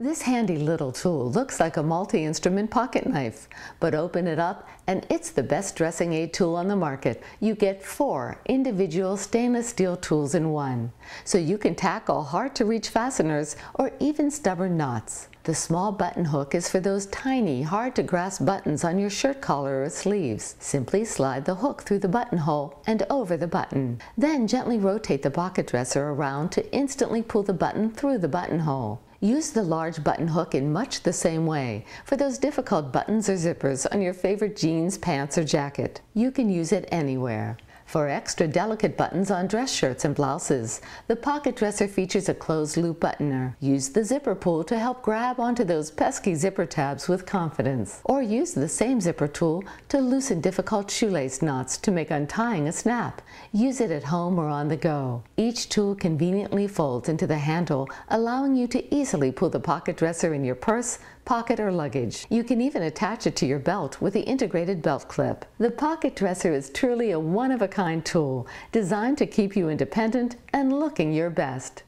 This handy little tool looks like a multi-instrument pocket knife, but open it up and it's the best dressing aid tool on the market. You get four individual stainless steel tools in one, so you can tackle hard-to-reach fasteners or even stubborn knots. The small button hook is for those tiny, hard-to-grasp buttons on your shirt collar or sleeves. Simply slide the hook through the buttonhole and over the button. Then gently rotate the pocket dresser around to instantly pull the button through the buttonhole. Use the large button hook in much the same way for those difficult buttons or zippers on your favorite jeans, pants, or jacket. You can use it anywhere. For extra delicate buttons on dress shirts and blouses, the pocket dresser features a closed loop buttoner. Use the zipper pull to help grab onto those pesky zipper tabs with confidence. Or use the same zipper tool to loosen difficult shoelace knots to make untying a snap. Use it at home or on the go. Each tool conveniently folds into the handle, allowing you to easily pull the pocket dresser in your purse, pocket or luggage. You can even attach it to your belt with the integrated belt clip. The pocket dresser is truly a one-of-a-kind tool designed to keep you independent and looking your best.